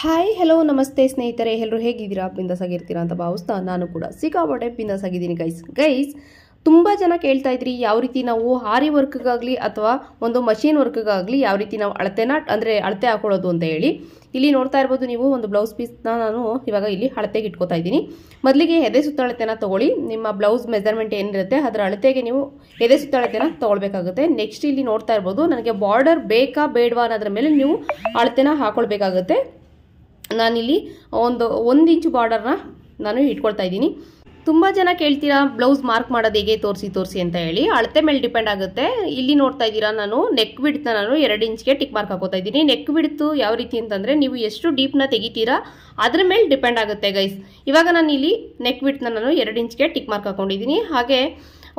hi hello ನಮಸ್ತೆ ಸ್ನೇಹಿತರೆ ಎಲ್ಲರೂ ಹೇಗಿದ್ದೀರಾ ಬಿಂದಾಸ್ ಆಗಿರ್ತೀರಾ ಅಂತ ಭಾವಿಸ್ತಾ ನಾನು ಕೂಡ ಸಿಕ್ಕಾಪಟ್ಟೆ ಬಿಂದಾಸ್ ಆಗಿದ್ದೀನಿ ಗೈಸ್ ಗೈಸ್ ತುಂಬ ಜನ ಕೇಳ್ತಾ ಇದ್ರಿ ಯಾವ ರೀತಿ ನಾವು ಹಾರಿ ವರ್ಕ್ಗಾಗಲಿ ಅಥವಾ ಒಂದು ಮಷೀನ್ ವರ್ಕ್ಗಾಗಲಿ ಯಾವ ರೀತಿ ನಾವು ಅಳತೆನ ಅಂದರೆ ಅಳತೆ ಹಾಕೊಳ್ಳೋದು ಅಂತ ಹೇಳಿ ಇಲ್ಲಿ ನೋಡ್ತಾ ಇರ್ಬೋದು ನೀವು ಒಂದು ಬ್ಲೌಸ್ ಪೀಸ್ನ ನಾನು ಇವಾಗ ಇಲ್ಲಿ ಅಳತೆಗೆ ಇಟ್ಕೋತಾ ಇದ್ದೀನಿ ಮೊದಲಿಗೆ ಎದೆ ಸುತ್ತಳತೆನ ತೊಗೊಳ್ಳಿ ನಿಮ್ಮ ಬ್ಲೌಸ್ ಮೆಜರ್ಮೆಂಟ್ ಏನಿರುತ್ತೆ ಅದರ ಅಳತೆಗೆ ನೀವು ಎದೆ ಸುತ್ತಳತೆನ ತೊಗೊಳ್ಬೇಕಾಗುತ್ತೆ ನೆಕ್ಸ್ಟ್ ಇಲ್ಲಿ ನೋಡ್ತಾ ಇರ್ಬೋದು ನನಗೆ ಬಾರ್ಡರ್ ಬೇಕಾ ಬೇಡವಾ ಅನ್ನೋದ್ರ ಮೇಲೆ ನೀವು ಅಳತೆನ ಹಾಕೊಳ್ಬೇಕಾಗುತ್ತೆ ನಾನಿಲ್ಲಿ ಒಂದು ಒಂದು ಇಂಚು ಬಾರ್ಡರ್ನ ನಾನು ಇಟ್ಕೊಳ್ತಾ ಇದ್ದೀನಿ ತುಂಬ ಜನ ಕೇಳ್ತೀರಾ ಬ್ಲೌಸ್ ಮಾರ್ಕ್ ಮಾಡೋದು ಹೇಗೆ ತೋರಿಸಿ ತೋರಿಸಿ ಅಂತ ಹೇಳಿ ಅಳತೆ ಮೇಲೆ ಡಿಪೆಂಡ್ ಆಗುತ್ತೆ ಇಲ್ಲಿ ನೋಡ್ತಾ ಇದ್ದೀರಾ ನಾನು ನೆಕ್ ಬಿಡ್ತನ ನಾನು ಎರಡು ಇಂಚ್ಗೆ ಟಿಕ್ ಮಾರ್ಕ್ ಹಾಕೋತಾ ಇದ್ದೀನಿ ನೆಕ್ ಬಿಡ್ತು ಯಾವ ರೀತಿ ಅಂತಂದರೆ ನೀವು ಎಷ್ಟು ಡೀಪ್ನ ತೆಗಿತೀರಾ ಅದ್ರ ಮೇಲೆ ಡಿಪೆಂಡ್ ಆಗುತ್ತೆ ಗೈಸ್ ಇವಾಗ ನಾನು ಇಲ್ಲಿ ನೆಕ್ ಬಿಡ್ತನ ನಾನು ಎರಡು ಇಂಚ್ಗೆ ಟಿಕ್ ಮಾರ್ಕ್ ಹಾಕೊಂಡಿದ್ದೀನಿ ಹಾಗೆ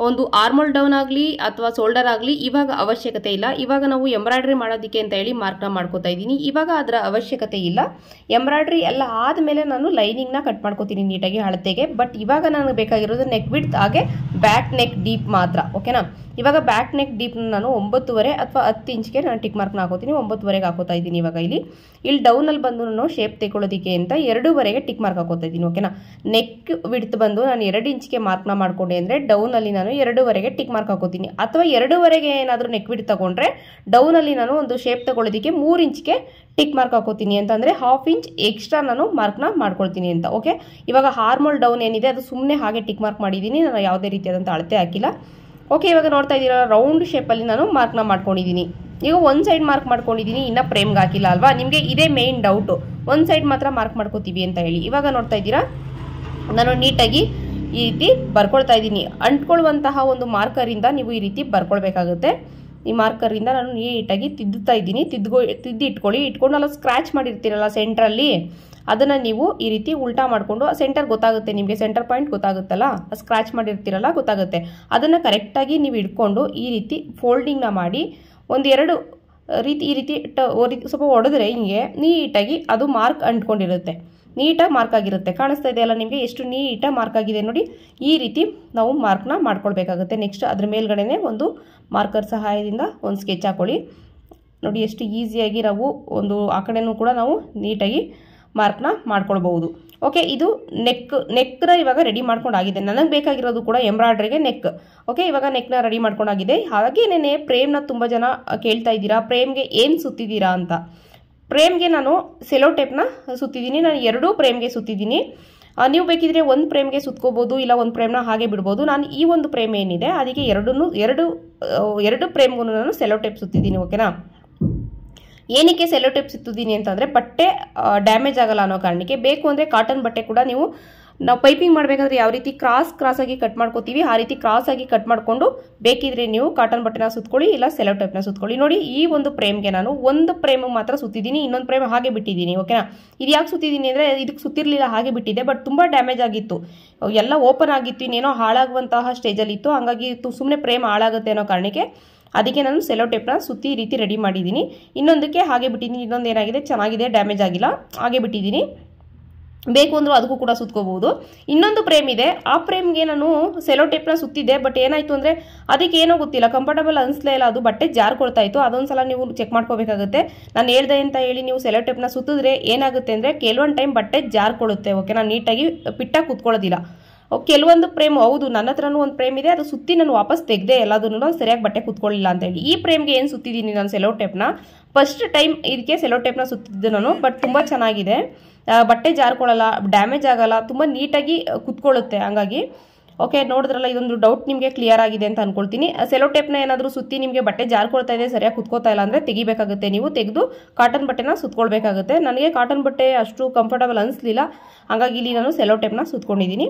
ಒಂದು ಆರ್ಮೋಲ್ ಡೌನ್ ಆಗಲಿ ಅಥವಾ ಶೋಲ್ಡರ್ ಆಗಲಿ ಇವಾಗ ಅವಶ್ಯಕತೆ ಇಲ್ಲ ಇವಾಗ ನಾವು ಎಂಬ್ರಾಯ್ಡ್ರಿ ಮಾಡೋದಕ್ಕೆ ಅಂತ ಹೇಳಿ ಮಾರ್ಕ್ನ ಮಾಡ್ಕೋತಾ ಇದ್ದೀನಿ ಇವಾಗ ಅದರ ಅವಶ್ಯಕತೆ ಇಲ್ಲ ಎಂಬ್ರಾಯ್ಡ್ರಿ ಎಲ್ಲ ಆದಮೇಲೆ ನಾನು ಲೈನಿಂಗ್ನ ಕಟ್ ಮಾಡ್ಕೋತೀನಿ ನೀಟಾಗಿ ಅಳತೆಗೆ ಬಟ್ ಇವಾಗ ನನಗೆ ಬೇಕಾಗಿರೋದು ನೆಕ್ ವಿಡ್ತ್ ಹಾಗೆ ಬ್ಯಾಕ್ ನೆಕ್ ಡೀಪ್ ಮಾತ್ರ ಓಕೆನಾ ಇವಾಗ ಬ್ಯಾಕ್ ನೆಕ್ ಡೀಪ್ ನಾನು ಒಂಬತ್ತುವರೆ ಅಥವಾ ಹತ್ತು ಇಂಚ್ಗೆ ನಾನು ಟಿಕ್ ಮಾರ್ಕ್ನ ಹಾಕೋತೀನಿ ಒಂಬತ್ತುವರೆಗೆ ಹಾಕೋತಾ ಇದ್ದೀನಿ ಇವಾಗ ಇಲ್ಲಿ ಇಲ್ಲಿ ಡೌನಲ್ಲಿ ಬಂದು ನಾನು ಶೇಪ್ ತೆಗೊಳ್ಳೋದಕ್ಕೆ ಅಂತ ಎರಡೂವರೆಗೆ ಟಿಕ್ ಮಾರ್ಕ್ ಹಾಕೋತಾ ಇದ್ದೀನಿ ಓಕೆನಾ ನೆಕ್ ವಿಡ್ತ್ ಬಂದು ನಾನು ಎರಡು ಇಂಚ್ಗೆ ಮಾರ್ಕ್ನ ಮಾಡಿಕೊಂಡೆ ಅಂದರೆ ಡೌನಲ್ಲಿ ನಾನು ಎರಡೂವರೆಗೆ ಟಿಕ್ ಮಾರ್ಕ್ ಹಾಕೋತೀನಿ ಅಥವಾ ಎರಡೂವರೆಗೆ ಏನಾದರೂ ನೆಕ್ ವಿಡ್ ತಗೊಂಡ್ರೆ ಡೌನಲ್ಲಿ ನಾನು ಒಂದು ಶೇಪ್ ತಗೊಳ್ಳೋದಕ್ಕೆ ಮೂರು ಇಂಚ್ಗೆ ಟಿಕ್ ಮಾರ್ಕ್ ಹಾಕೋತೀನಿ ಅಂತಂದರೆ ಹಾಫ್ ಇಂಚ್ ಎಕ್ಸ್ಟ್ರಾ ನಾನು ಮಾರ್ಕ್ನ ಮಾಡ್ಕೊಳ್ತೀನಿ ಅಂತ ಓಕೆ ಇವಾಗ ಹಾರ್ಮಲ್ ಡೌನ್ ಏನಿದೆ ಅದು ಸುಮ್ಮನೆ ಹಾಗೆ ಟಿಕ್ ಮಾರ್ಕ್ ಮಾಡಿದ್ದೀನಿ ನಾನು ಯಾವುದೇ ರೀತಿಯಾದಂಥ ಅಳತೆ ಹಾಕಿಲ್ಲ ಓಕೆ ಇವಾಗ ನೋಡ್ತಾ ಇದ್ದೀರಲ್ಲ ರೌಂಡ್ ಶೇಪಲ್ಲಿ ನಾನು ಮಾರ್ಕ್ನ ಮಾಡ್ಕೊಂಡಿದ್ದೀನಿ ಈಗ ಒಂದು ಸೈಡ್ ಮಾರ್ಕ್ ಮಾಡ್ಕೊಂಡಿದ್ದೀನಿ ಇನ್ನೂ ಫ್ರೇಮ್ಗೆ ಹಾಕಿಲ್ಲ ಅಲ್ವಾ ನಿಮಗೆ ಇದೇ ಮೇನ್ ಡೌಟು ಒಂದು ಸೈಡ್ ಮಾತ್ರ ಮಾರ್ಕ್ ಮಾಡ್ಕೋತೀವಿ ಅಂತ ಹೇಳಿ ಇವಾಗ ನೋಡ್ತಾ ಇದ್ದೀರಾ ನಾನು ನೀಟಾಗಿ ಈ ರೀತಿ ಬರ್ಕೊಳ್ತಾ ಇದ್ದೀನಿ ಅಂಟ್ಕೊಳ್ಳುವಂತಹ ಒಂದು ಮಾರ್ಕರಿಂದ ನೀವು ಈ ರೀತಿ ಬರ್ಕೊಳ್ಬೇಕಾಗುತ್ತೆ ಈ ಮಾರ್ಕರಿಂದ ನಾನು ನೀಟಾಗಿ ತಿದ್ದುತ್ತಾ ಇದ್ದೀನಿ ತಿದ್ದುಗೊ ತಿದ್ದು ಇಟ್ಕೊಳ್ಳಿ ಇಟ್ಕೊಂಡು ಅಲ್ಲ ಸ್ಕ್ರ್ಯಾಚ್ ಮಾಡಿರ್ತೀರಲ್ಲ ಸೆಂಟ್ರಲ್ಲಿ ಅದನ್ನು ನೀವು ಈ ರೀತಿ ಉಲ್ಟಾ ಮಾಡಿಕೊಂಡು ಸೆಂಟರ್ ಗೊತ್ತಾಗುತ್ತೆ ನಿಮಗೆ ಸೆಂಟರ್ ಪಾಯಿಂಟ್ ಗೊತ್ತಾಗುತ್ತಲ್ಲ ಸ್ಕ್ರ್ಯಾಚ್ ಮಾಡಿರ್ತೀರಲ್ಲ ಗೊತ್ತಾಗುತ್ತೆ ಅದನ್ನು ಕರೆಕ್ಟಾಗಿ ನೀವು ಇಟ್ಕೊಂಡು ಈ ರೀತಿ ಫೋಲ್ಡಿಂಗ್ನ ಮಾಡಿ ಒಂದೆರಡು ರೀತಿ ಈ ರೀತಿ ಟ ಸ್ವಲ್ಪ ಹೊಡೆದ್ರೆ ಹಿಂಗೆ ನೀಟಾಗಿ ಅದು ಮಾರ್ಕ್ ಅಂಟ್ಕೊಂಡಿರುತ್ತೆ ನೀಟಾಗಿ ಮಾರ್ಕ್ ಆಗಿರುತ್ತೆ ಕಾಣಿಸ್ತಾ ಇದೆಯಲ್ಲ ನಿಮಗೆ ಎಷ್ಟು ನೀಟಾಗಿ ಮಾರ್ಕ್ ಆಗಿದೆ ನೋಡಿ ಈ ರೀತಿ ನಾವು ಮಾರ್ಕ್ನ ಮಾಡ್ಕೊಳ್ಬೇಕಾಗುತ್ತೆ ನೆಕ್ಸ್ಟ್ ಅದ್ರ ಮೇಲ್ಗಡೆನೇ ಒಂದು ಮಾರ್ಕರ್ ಸಹಾಯದಿಂದ ಒಂದು ಸ್ಕೆಚ್ ಹಾಕೊಳ್ಳಿ ನೋಡಿ ಎಷ್ಟು ಈಸಿಯಾಗಿ ನಾವು ಒಂದು ಆ ಕಡೆನೂ ಕೂಡ ನಾವು ನೀಟಾಗಿ ಮಾರ್ಕ್ನ ಮಾಡ್ಕೊಳ್ಬಹುದು ಓಕೆ ಇದು ನೆಕ್ ನೆಕ್ನ ಇವಾಗ ರೆಡಿ ಮಾಡ್ಕೊಂಡಾಗಿದೆ ನನಗೆ ಬೇಕಾಗಿರೋದು ಕೂಡ ಎಂಬ್ರಾಯ್ಡ್ರಿಗೆ ನೆಕ್ ಓಕೆ ಇವಾಗ ನೆಕ್ನ ರೆಡಿ ಮಾಡ್ಕೊಂಡಾಗಿದೆ ನೆನೆ ಪ್ರೇಮ್ನ ತುಂಬ ಜನ ಕೇಳ್ತಾ ಇದ್ದೀರಾ ಪ್ರೇಮ್ಗೆ ಏನು ಸುತ್ತಿದ್ದೀರಾ ಅಂತ ಪ್ರೇಮ್ಗೆ ನಾನು ಸೆಲೋ ಟೇಪ್ನ ಸುತ್ತಿದ್ದೀನಿ ನಾನು ಎರಡೂ ಪ್ರೇಮ್ಗೆ ಸುತ್ತಿದ್ದೀನಿ ನೀವು ಬೇಕಿದ್ರೆ ಒಂದು ಪ್ರೇಮ್ಗೆ ಸುತ್ಕೋಬೋದು ಇಲ್ಲ ಒಂದು ಪ್ರೇಮ್ನ ಹಾಗೆ ಬಿಡ್ಬೋದು ನಾನು ಈ ಒಂದು ಪ್ರೇಮ್ ಏನಿದೆ ಅದಕ್ಕೆ ಎರಡೂ ಎರಡು ಎರಡು ಪ್ರೇಮ್ಗೂ ನಾನು ಸೆಲೋ ಟೇಪ್ ಸುತ್ತಿದ್ದೀನಿ ಓಕೆನಾ ಏನಕ್ಕೆ ಸೆಲೋ ಟೇಪ್ ಸುತ್ತಿದ್ದೀನಿ ಅಂತಂದರೆ ಬಟ್ಟೆ ಡ್ಯಾಮೇಜ್ ಆಗಲ್ಲ ಅನ್ನೋ ಕಾರಣಕ್ಕೆ ಬೇಕು ಅಂದರೆ ಕಾಟನ್ ಬಟ್ಟೆ ಕೂಡ ನೀವು ನಾವು ಪೈಪಿಂಗ್ ಮಾಡಬೇಕಾದ್ರೆ ಯಾವ ರೀತಿ ಕ್ರಾಸ್ ಕ್ರಾಸ್ ಆಗಿ ಕಟ್ ಮಾಡ್ಕೋತೀವಿ ಆ ರೀತಿ ಕ್ರಾಸ್ ಆಗಿ ಕಟ್ ಮಾಡಿಕೊಂಡು ಬೇಕಿದ್ರೆ ನೀವು ಕಾಟನ್ ಬಟ್ಟೆನ ಸುತ್ತಕೊಳ್ಳಿ ಇಲ್ಲ ಸೆಲೋ ಟೈಪ್ನ ಸುತ್ತಕೊಳ್ಳಿ ನೋಡಿ ಈ ಒಂದು ಪ್ರೇಮ್ಗೆ ನಾನು ಒಂದು ಪ್ರೇಮ್ ಮಾತ್ರ ಸುತ್ತಿದ್ದೀನಿ ಇನ್ನೊಂದು ಪ್ರೇಮ್ ಹಾಗೆ ಬಿಟ್ಟಿದ್ದೀನಿ ಓಕೆನಾ ಇದು ಯಾಕೆ ಸುತ್ತಿದ್ದೀನಿ ಅಂದರೆ ಇದಕ್ಕೆ ಸುತ್ತಿರಲಿಲ್ಲ ಹಾಗೆ ಬಿಟ್ಟಿದ್ದೆ ಬಟ್ ತುಂಬ ಡ್ಯಾಮೇಜ್ ಆಗಿತ್ತು ಎಲ್ಲ ಓಪನ್ ಆಗಿತ್ತು ಇನ್ನೇನೋ ಹಾಳಾಗುವಂತಹ ಸ್ಟೇಜಲ್ಲಿ ಇತ್ತು ಹಾಗಾಗಿ ಸುಮ್ಮನೆ ಪ್ರೇಮ್ ಹಾಳಾಗುತ್ತೆ ಅನ್ನೋ ಕಾರಣಕ್ಕೆ ಅದಕ್ಕೆ ನಾನು ಸೆಲೋ ಟೇಪ್ನ ಸುತ್ತಿ ರೀತಿ ರೆಡಿ ಮಾಡಿದ್ದೀನಿ ಇನ್ನೊಂದಕ್ಕೆ ಹಾಗೆ ಬಿಟ್ಟಿದ್ದೀನಿ ಇನ್ನೊಂದು ಏನಾಗಿದೆ ಚೆನ್ನಾಗಿದೆ ಡ್ಯಾಮೇಜ್ ಆಗಿಲ್ಲ ಹಾಗೆ ಬಿಟ್ಟಿದ್ದೀನಿ ಬೇಕು ಅಂದರೂ ಅದಕ್ಕೂ ಕೂಡ ಸುತ್ಕೋಬಹುದು ಇನ್ನೊಂದು ಪ್ರೇಮ್ ಇದೆ ಆ ಪ್ರೇಮ್ಗೆ ನಾನು ಸೆಲೋ ಟೇಪ್ನ ಸುತ್ತಿದ್ದೆ ಬಟ್ ಏನಾಯಿತು ಅಂದರೆ ಅದಕ್ಕೆ ಏನೋ ಗೊತ್ತಿಲ್ಲ ಕಂಫರ್ಟಬಲ್ ಅನಿಸ್ಲೇ ಇಲ್ಲ ಅದು ಬಟ್ಟೆ ಜಾರ್ಕೊಳ್ತಾ ಇತ್ತು ಅದೊಂದ್ಸಲ ನೀವು ಚೆಕ್ ಮಾಡ್ಕೋಬೇಕಾಗುತ್ತೆ ನಾನು ಹೇಳ್ದೆ ಅಂತ ಹೇಳಿ ನೀವು ಸೆಲೋ ಟೇಪ್ನ ಸುತ್ತಿದ್ರೆ ಏನಾಗುತ್ತೆ ಅಂದರೆ ಕೆಲವೊಂದು ಟೈಮ್ ಬಟ್ಟೆ ಓಕೆ ನಾನು ನೀಟಾಗಿ ಪಿಟ್ಟಾಗಿ ಕೂತ್ಕೊಳ್ಳೋದಿಲ್ಲ ಕೆಲವೊಂದು ಪ್ರೇಮ್ ಹೌದು ನನ್ನ ಹತ್ರನೂ ಒಂದು ಪ್ರೇಮ್ ಇದೆ ಅದು ಸುತ್ತಿ ನಾನು ವಾಪಸ್ ತೆಗೆದೆ ಎಲ್ಲದನ್ನು ಸರಿಯಾಗಿ ಬಟ್ಟೆ ಕುತ್ಕೊಳ್ಳಿಲ್ಲ ಅಂತ ಹೇಳಿ ಈ ಪ್ರೇಮ್ಗೆ ಏನು ಸುತ್ತಿದ್ದೀನಿ ನಾನು ಸೆಲೋ ಟೇಪ್ನ ಫಸ್ಟ್ ಟೈಮ್ ಇದಕ್ಕೆ ಸೆಲೋ ಟೇಪ್ನ ಸುತ್ತಿದ್ದೆ ನಾನು ಬಟ್ ತುಂಬ ಚೆನ್ನಾಗಿದೆ ಬಟ್ಟೆ ಜಾರ್ಕೊಳ್ಳಲ್ಲ ಡ್ಯಾಮೇಜ್ ಆಗಲ್ಲ ತುಂಬ ನೀಟಾಗಿ ಕುತ್ಕೊಳ್ಳುತ್ತೆ ಹಂಗಾಗಿ ಓಕೆ ನೋಡಿದ್ರಲ್ಲ ಇದೊಂದು ಡೌಟ್ ನಿಮಗೆ ಕ್ಲಿಯರ್ ಆಗಿದೆ ಅಂತ ಅನ್ಕೊಳ್ತೀನಿ ಸೆಲೋ ಟೇಪ್ನ ಏನಾದರೂ ಸುತ್ತಿ ನಿಮಗೆ ಬಟ್ಟೆ ಜಾರ್ಕೊಳ್ತಾ ಇದೆ ಸರಿಯಾಗಿ ಕುತ್ಕೋತಾ ಇಲ್ಲ ಅಂದರೆ ತೆಗಿಬೇಕಾಗುತ್ತೆ ನೀವು ತೆಗೆದು ಕಾಟನ್ ಬಟ್ಟೆನ ಸುತ್ತಕೊಳ್ಬೇಕಾಗುತ್ತೆ ನನಗೆ ಕಾಟನ್ ಬಟ್ಟೆ ಅಷ್ಟು ಕಂಫರ್ಟಬಲ್ ಅನಿಸ್ಲಿಲ್ಲ ಹಾಗಾಗಿ ಇಲ್ಲಿ ನಾನು ಸೆಲೋ ಟೇಪ್ನ ಸುತ್ಕೊಂಡಿದ್ದೀನಿ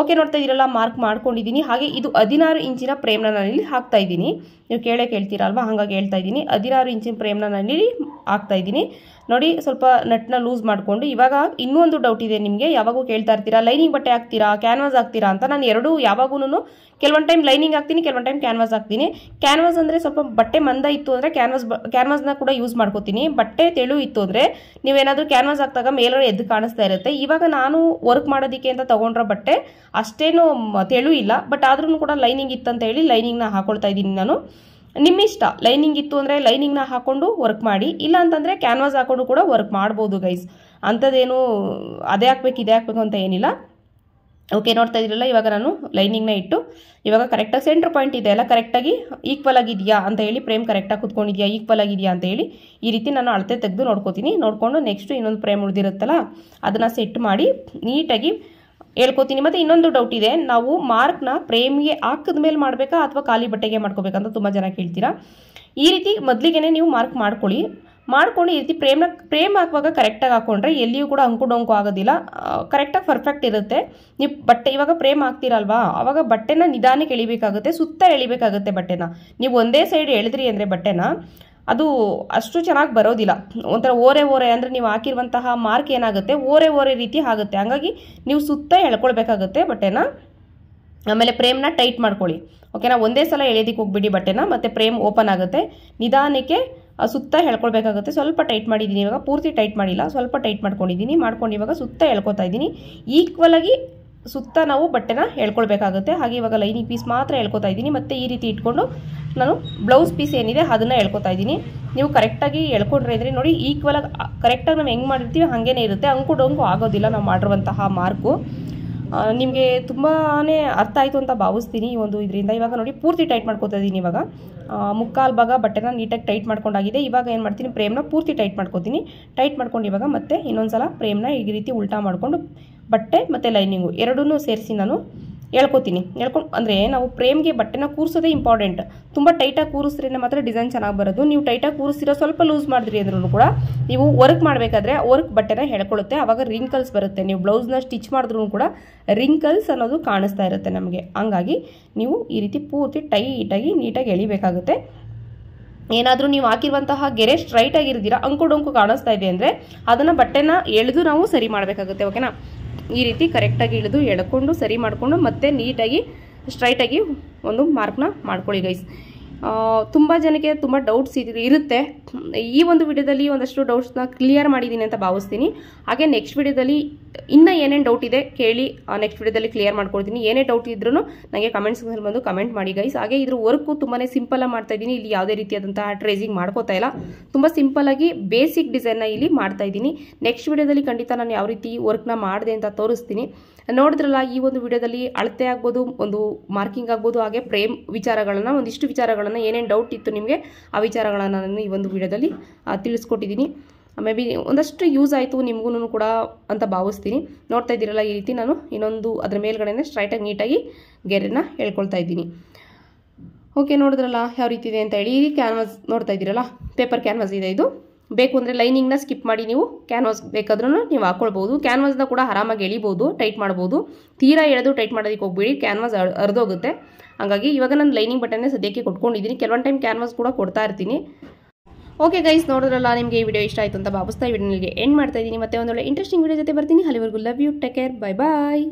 ಓಕೆ ನೋಡ್ತಾ ಇದೀರಲ್ಲ ಮಾರ್ಕ್ ಮಾಡ್ಕೊಂಡಿದ್ದೀನಿ ಹಾಗೆ ಇದು ಹದಿನಾರು ಇಂಚಿನ ಪ್ರೇಮ್ನ ನಾನಿಲ್ಲಿ ಹಾಕ್ತಾ ಇದ್ದೀನಿ ನೀವು ಕೇಳೇ ಕೇಳ್ತೀರಲ್ವಾ ಹಾಗಾಗಿ ಹೇಳ್ತಾ ಇದ್ದೀನಿ ಹದಿನಾರು ಇಂಚಿನ ಪ್ರೇಮ್ನ ನಾನಿಲ್ಲಿ ಹಾಕ್ತಾ ಇದ್ದೀನಿ ನೋಡಿ ಸ್ವಲ್ಪ ನಟ್ನ ಲೂಸ್ ಮಾಡಿಕೊಂಡು ಇವಾಗ ಇನ್ನೊಂದು ಡೌಟ್ ಇದೆ ನಿಮಗೆ ಯಾವಾಗೂ ಕೇಳ್ತಾ ಇರ್ತೀರಾ ಲೈನಿಂಗ್ ಬಟ್ಟೆ ಹಾಕ್ತೀರಾ ಕ್ಯಾನ್ವಾಸ್ ಹಾಕ್ತೀರಾ ಅಂತ ನಾನು ಎರಡು ಯಾವಾಗೂ ಕೆಲವೊಂದು ಟೈಮ್ ಲೈನಿಂಗ್ ಹಾಕ್ತೀನಿ ಕೆಲವೊಂದು ಟೈಮ್ ಕ್ಯಾನ್ವಾಸ್ ಹಾಕ್ತೀನಿ ಕ್ಯಾನ್ವಾಸ್ ಅಂದರೆ ಸ್ವಲ್ಪ ಬಟ್ಟೆ ಮಂದ ಇತ್ತು ಅಂದರೆ ಕ್ಯಾನ್ವಾಸ್ ಕ್ಯಾನ್ವಾಸ್ನ ಕೂಡ ಯೂಸ್ ಮಾಡ್ಕೋತೀನಿ ಬಟ್ಟೆ ತೆಳು ಇತ್ತು ಅಂದರೆ ನೀವೇನಾದರೂ ಕ್ಯಾನ್ವಾಸ್ ಹಾಕಿದಾಗ ಮೇಲೆ ಎದ್ದು ಕಾಣಿಸ್ತಾ ಇರುತ್ತೆ ಇವಾಗ ನಾನು ವರ್ಕ್ ಮಾಡೋದಕ್ಕೆ ಅಂತ ತೊಗೊಂಡ್ರೆ ಬಟ್ಟೆ ಅಷ್ಟೇನು ತೆಳು ಇಲ್ಲ ಬಟ್ ಆದ್ರೂ ಕೂಡ ಲೈನಿಂಗ್ ಇತ್ತು ಅಂತ ಹೇಳಿ ಲೈನಿಂಗ್ನ ಹಾಕೊಳ್ತಾ ಇದ್ದೀನಿ ನಾನು ನಿಮ್ಮಿಷ್ಟ ಲೈನಿಂಗ್ ಇತ್ತು ಅಂದರೆ ಲೈನಿಂಗ್ನ ಹಾಕೊಂಡು ವರ್ಕ್ ಮಾಡಿ ಇಲ್ಲ ಅಂತಂದರೆ ಕ್ಯಾನ್ವಾಸ್ ಹಾಕೊಂಡು ಕೂಡ ವರ್ಕ್ ಮಾಡ್ಬೋದು ಗೈಸ್ ಅಂಥದ್ದೇನು ಅದೇ ಹಾಕ್ಬೇಕು ಇದೇ ಹಾಕ್ಬೇಕು ಅಂತ ಏನಿಲ್ಲ ಓಕೆ ನೋಡ್ತಾ ಇದ್ರಲ್ಲ ಇವಾಗ ನಾನು ಲೈನಿಂಗ್ನ ಇಟ್ಟು ಇವಾಗ ಕರೆಕ್ಟಾಗಿ ಸೆಂಟ್ರ್ ಪಾಯಿಂಟ್ ಇದೆ ಅಲ್ಲ ಕರೆಕ್ಟಾಗಿ ಈಕ್ವಲ್ ಆಗಿದೆಯಾ ಅಂತ ಹೇಳಿ ಪ್ರೇಮ್ ಕರೆಕ್ಟಾಗಿ ಕುತ್ಕೊಂಡಿದ್ಯಾ ಈಕ್ವಲ್ ಆಗಿದೆಯಾ ಅಂತ ಹೇಳಿ ಈ ರೀತಿ ನಾನು ಅಳತೆ ತೆಗೆದು ನೋಡ್ಕೋತೀನಿ ನೋಡಿಕೊಂಡು ನೆಕ್ಸ್ಟ್ ಇನ್ನೊಂದು ಪ್ರೇಮ್ ಉಳಿದಿರುತ್ತಲ್ಲ ಅದನ್ನು ಸೆಟ್ ಮಾಡಿ ನೀಟಾಗಿ ಹೇಳ್ಕೊತೀನಿ ಮತ್ತೆ ಇನ್ನೊಂದು ಡೌಟ್ ಇದೆ ನಾವು ಮಾರ್ಕ್ನ ಪ್ರೇಮಿಗೆ ಹಾಕದ ಮೇಲೆ ಮಾಡಬೇಕಾ ಅಥವಾ ಖಾಲಿ ಬಟ್ಟೆಗೆ ಮಾಡ್ಕೋಬೇಕಂತ ತುಂಬ ಜನ ಕೇಳ್ತೀರಾ ಈ ರೀತಿ ಮೊದಲಿಗೆ ನೀವು ಮಾರ್ಕ್ ಮಾಡ್ಕೊಳ್ಳಿ ಮಾಡ್ಕೊಂಡು ಈ ರೀತಿ ಪ್ರೇಮ್ನ ಪ್ರೇಮ್ ಹಾಕುವಾಗ ಕರೆಕ್ಟಾಗಿ ಹಾಕೊಂಡ್ರೆ ಎಲ್ಲಿಯೂ ಕೂಡ ಅಂಕು ಡೊಂಕು ಆಗೋದಿಲ್ಲ ಕರೆಕ್ಟಾಗಿ ಪರ್ಫೆಕ್ಟ್ ಇರುತ್ತೆ ನೀವು ಬಟ್ಟೆ ಇವಾಗ ಪ್ರೇಮ್ ಹಾಕ್ತಿರಲ್ವಾ ಆವಾಗ ಬಟ್ಟೆನ ನಿಧಾನಕ್ಕೆ ಎಳಿಬೇಕಾಗುತ್ತೆ ಸುತ್ತ ಎಳಿಬೇಕಾಗುತ್ತೆ ಬಟ್ಟೆನ ನೀವು ಒಂದೇ ಸೈಡ್ ಎಳೆದ್ರಿ ಅಂದರೆ ಬಟ್ಟೆನ ಅದು ಅಷ್ಟು ಚೆನ್ನಾಗಿ ಬರೋದಿಲ್ಲ ಒಂಥರ ಓರೆ ಓರೆ ಅಂದರೆ ನೀವು ಹಾಕಿರುವಂತಹ ಮಾರ್ಕ್ ಏನಾಗುತ್ತೆ ಓರೆ ಓರೆ ರೀತಿ ಆಗುತ್ತೆ ಹಾಗಾಗಿ ನೀವು ಸುತ್ತ ಎಳ್ಕೊಳ್ಬೇಕಾಗುತ್ತೆ ಬಟ್ಟೆನ ಆಮೇಲೆ ಪ್ರೇಮ್ನ ಟೈಟ್ ಮಾಡ್ಕೊಳ್ಳಿ ಓಕೆನಾ ಒಂದೇ ಸಲ ಎಳೆದಿಕ್ಕೆ ಹೋಗ್ಬಿಡಿ ಬಟ್ಟೆನ ಮತ್ತು ಪ್ರೇಮ್ ಓಪನ್ ಆಗುತ್ತೆ ನಿಧಾನಕ್ಕೆ ಸುತ್ತ ಹೇಳ್ಕೊಳ್ಬೇಕಾಗುತ್ತೆ ಸ್ವಲ್ಪ ಟೈಟ್ ಮಾಡಿದ್ದೀನಿ ಇವಾಗ ಪೂರ್ತಿ ಟೈಟ್ ಮಾಡಿಲ್ಲ ಸ್ವಲ್ಪ ಟೈಟ್ ಮಾಡ್ಕೊಂಡಿದ್ದೀನಿ ಮಾಡ್ಕೊಂಡು ಇವಾಗ ಸುತ್ತ ಎಳ್ಕೊತಾ ಇದ್ದೀನಿ ಈಕ್ವಲಾಗಿ ಸುತ್ತ ನಾವು ಬಟ್ಟೆನ ಹೇಳ್ಕೊಳ್ಬೇಕಾಗುತ್ತೆ ಹಾಗೆ ಇವಾಗ ಲೈನಿಂಗ್ ಪೀಸ್ ಮಾತ್ರ ಹೇಳ್ಕೊತಾ ಇದ್ದೀನಿ ಮತ್ತೆ ಈ ರೀತಿ ಇಟ್ಕೊಂಡು ನಾನು ಬ್ಲೌಸ್ ಪೀಸ್ ಏನಿದೆ ಅದನ್ನು ಹೇಳ್ಕೊತಾ ಇದ್ದೀನಿ ನೀವು ಕರೆಕ್ಟಾಗಿ ಎಳ್ಕೊಂಡ್ರೆ ಇದ್ರೆ ನೋಡಿ ಈಕ್ವಲಾಗಿ ಕರೆಕ್ಟಾಗಿ ನಾವು ಹೆಂಗೆ ಮಾಡಿರ್ತೀವಿ ಹಾಗೇನೆ ಇರುತ್ತೆ ಅಂಕು ಡೊಂಕು ಆಗೋದಿಲ್ಲ ನಾವು ಮಾಡಿರುವಂತಹ ಮಾರ್ಕು ನಿಮಗೆ ತುಂಬಾ ಅರ್ಥ ಆಯಿತು ಅಂತ ಭಾವಿಸ್ತೀನಿ ಈ ಒಂದು ಇದರಿಂದ ಇವಾಗ ನೋಡಿ ಪೂರ್ತಿ ಟೈಟ್ ಮಾಡ್ಕೋತಾ ಇದ್ದೀನಿ ಇವಾಗ ಮುಕ್ಕಾಲು ಭಾಗ ಬಟ್ಟೆನ ನೀಟಾಗಿ ಟೈಟ್ ಮಾಡ್ಕೊಂಡಾಗಿದೆ ಇವಾಗ ಏನು ಮಾಡ್ತೀನಿ ಪ್ರೇಮ್ನ ಪೂರ್ತಿ ಟೈಟ್ ಮಾಡ್ಕೋತೀನಿ ಟೈಟ್ ಮಾಡ್ಕೊಂಡು ಇವಾಗ ಮತ್ತೆ ಇನ್ನೊಂದು ಸಲ ಪ್ರೇಮ್ನ ಈ ರೀತಿ ಉಲ್ಟಾ ಮಾಡಿಕೊಂಡು ಬಟ್ಟೆ ಮತ್ತು ಲೈನಿಂಗು ಎರಡೂ ಸೇರಿಸಿ ನಾನು ಹೇಳ್ಕೊತೀನಿ ಹೇಳ್ಕೊಂಡು ಅಂದರೆ ನಾವು ಪ್ರೇಮ್ಗೆ ಬಟ್ಟೆನ ಕೂರಿಸೋದೇ ಇಂಪಾರ್ಟೆಂಟ್ ತುಂಬ ಟೈಟಾಗಿ ಕೂರಿಸ್ರೆ ಮಾತ್ರ ಡಿಸೈನ್ ಚೆನ್ನಾಗಿ ಬರೋದು ನೀವು ಟೈಟಾಗಿ ಕೂರಿಸಿರೋ ಸ್ವಲ್ಪ ಲೂಸ್ ಮಾಡಿದ್ರಿ ಅಂದ್ರೂ ಕೂಡ ನೀವು ವರ್ಕ್ ಮಾಡಬೇಕಾದ್ರೆ ವರ್ಕ್ ಬಟ್ಟೆನ ಹೇಳ್ಕೊಳ್ಳುತ್ತೆ ಆವಾಗ ರಿಂಕಲ್ಸ್ ಬರುತ್ತೆ ನೀವು ಬ್ಲೌಸ್ನ ಸ್ಟಿಚ್ ಮಾಡಿದ್ರೂ ಕೂಡ ರಿಂಕಲ್ಸ್ ಅನ್ನೋದು ಕಾಣಿಸ್ತಾ ಇರುತ್ತೆ ನಮಗೆ ಹಂಗಾಗಿ ನೀವು ಈ ರೀತಿ ಪೂರ್ತಿ ಟೈಟಾಗಿ ನೀಟಾಗಿ ಎಳಿಬೇಕಾಗುತ್ತೆ ಏನಾದರೂ ನೀವು ಹಾಕಿರುವಂತಹ ಗೆರೆ ಸ್ಟ್ರೈಟ್ ಆಗಿರ್ತೀರಾ ಅಂಕು ಡೊಂಕು ಕಾಣಿಸ್ತಾ ಇದೆ ಅಂದರೆ ಅದನ್ನು ಬಟ್ಟೆನ ಎಳೆದು ನಾವು ಸರಿ ಮಾಡಬೇಕಾಗುತ್ತೆ ಓಕೆನಾ ಈ ರೀತಿ ಕರೆಕ್ಟಾಗಿ ಇಳಿದು ಎಳ್ಕೊಂಡು ಸರಿ ಮಾಡಿಕೊಂಡು ಮತ್ತೆ ನೀಟಾಗಿ ಸ್ಟ್ರೈಟಾಗಿ ಒಂದು ಮಾರ್ಕ್ನ ಮಾಡ್ಕೊಳ್ಳಿ ಗೈಸ್ ತುಂಬ ಜನಕ್ಕೆ ತುಂಬ ಡೌಟ್ಸ್ ಇರುತ್ತೆ ಈ ಒಂದು ವಿಡಿಯೋದಲ್ಲಿ ಒಂದಷ್ಟು ಡೌಟ್ಸ್ನ ಕ್ಲಿಯರ್ ಮಾಡಿದ್ದೀನಿ ಅಂತ ಭಾವಿಸ್ತೀನಿ ಹಾಗೆ ನೆಕ್ಸ್ಟ್ ವಿಡಿಯೋದಲ್ಲಿ ಇನ್ನೂ ಏನೇನು ಡೌಟ್ ಇದೆ ಕೇಳಿ ನೆಕ್ಸ್ಟ್ ವಿಡಿಯೋದಲ್ಲಿ ಕ್ಲಿಯರ್ ಮಾಡ್ಕೊಡ್ತೀನಿ ಏನೇ ಡೌಟ್ ಇದ್ರೂ ನನಗೆ ಕಮೆಂಟ್ಸ್ ಬಂದು ಕಮೆಂಟ್ ಮಾಡಿ ಗೈಸ್ ಹಾಗೆ ಇದ್ರ ವರ್ಕು ತುಂಬಾ ಸಿಂಪಲಾಗಿ ಇದ್ದೀನಿ ಇಲ್ಲಿ ಯಾವುದೇ ರೀತಿಯಾದಂತಹ ಟ್ರೇಸಿಂಗ್ ಮಾಡ್ಕೋತಾ ಇಲ್ಲ ತುಂಬ ಆಗಿ ಬೇಸಿಕ್ ಡಿಸೈನ್ನ ಇಲ್ಲಿ ಮಾಡ್ತಾ ಇದ್ದೀನಿ ನೆಕ್ಸ್ಟ್ ವಿಡಿಯೋದಲ್ಲಿ ಖಂಡಿತ ನಾನು ಯಾವ ರೀತಿ ವರ್ಕ್ನ ಮಾಡಿದೆ ಅಂತ ತೋರಿಸ್ತೀನಿ ನೋಡಿದ್ರಲ್ಲ ಈ ಒಂದು ವಿಡಿಯೋದಲ್ಲಿ ಅಳತೆ ಆಗ್ಬೋದು ಒಂದು ಮಾರ್ಕಿಂಗ್ ಆಗ್ಬೋದು ಹಾಗೆ ಪ್ರೇಮ್ ವಿಚಾರಗಳನ್ನು ಒಂದಿಷ್ಟು ವಿಚಾರಗಳನ್ನು ಏನೇನು ಡೌಟ್ ಇತ್ತು ನಿಮಗೆ ಆ ವಿಚಾರಗಳನ್ನು ನಾನು ಈ ಒಂದು ವಿಡಿಯೋ ವಿಡಿಯೋದಲ್ಲಿ ತಿಳಿಸ್ಕೊಟ್ಟಿದ್ದೀನಿ ಮೇ ಬಿ ಒಂದಷ್ಟು ಯೂಸ್ ಆಯಿತು ನಿಮಗೂ ಕೂಡ ಅಂತ ಭಾವಿಸ್ತೀನಿ ನೋಡ್ತಾ ಇದ್ದೀರಲ್ಲ ಈ ರೀತಿ ನಾನು ಇನ್ನೊಂದು ಅದರ ಮೇಲ್ಗಡೆನೇ ಸ್ಟ್ರೈಟಾಗಿ ನೀಟಾಗಿ ಗೆರೆನ ಹೇಳ್ಕೊಳ್ತಾ ಇದ್ದೀನಿ ಓಕೆ ನೋಡಿದ್ರಲ್ಲ ಯಾವ ರೀತಿ ಇದೆ ಅಂತ ಹೇಳಿ ಈ ಕ್ಯಾನ್ವಾಸ್ ನೋಡ್ತಾ ಇದ್ದೀರಲ್ಲ ಪೇಪರ್ ಕ್ಯಾನ್ವಾಸ್ ಇದೆ ಇದು ಬೇಕು ಅಂದರೆ ಲೈನಿಂಗ್ನ ಸ್ಕಿಪ್ ಮಾಡಿ ನೀವು ಕ್ಯಾನ್ವಾಸ್ ಬೇಕಾದ್ರೂ ನೀವು ಹಾಕ್ಕೊಳ್ಬೋದು ಕ್ಯಾನ್ವಾಸ್ನ ಕೂಡ ಆರಾಮಾಗಿ ಎಳಿಬೋದು ಟೈಟ್ ಮಾಡ್ಬೋದು ತೀರಾ ಎಳೆದು ಟೈಟ್ ಮಾಡೋದಕ್ಕೆ ಹೋಗ್ಬೇಡಿ ಕ್ಯಾನ್ವಾಸ್ ಅರ್ಧೋಗುತ್ತೆ ಹಾಗಾಗಿ ಇವಾಗ ನಾನು ಲೈನಿಂಗ್ ಬಟನ್ನೇ ಸದ್ಯಕ್ಕೆ ಕೊಟ್ಕೊಂಡಿದ್ದೀನಿ ಕೆಲವೊಂದು ಟೈಮ್ ಕ್ಯಾನ್ವಾಸ್ ಕೂಡ ಕೊಡ್ತಾ ಇರ್ತೀನಿ ಓಕೆ ಗೈಸ್ ನೋಡಿದ್ರಲ್ಲ ನಿಮಗೆ ಈ ವಿಡಿಯೋ ಇಷ್ಟ ಆಯಿತು ಅಂತ ಭಾವಿಸ್ತಾ ಈ ನಿಮಗೆ ಎಂಡ್ ಮಾಡ್ತಾ ಇದ್ದೀನಿ ಮತ್ತೆ ಒಂದೊಳ್ಳೆ ಇಂಟ್ರೆಸ್ಟಿಂಗ್ ವಿಡಿಯೋ ಜೊತೆ ಬರ್ತೀನಿ ಅಲ್ಲಿವರೆಗೂ love you take care bye bye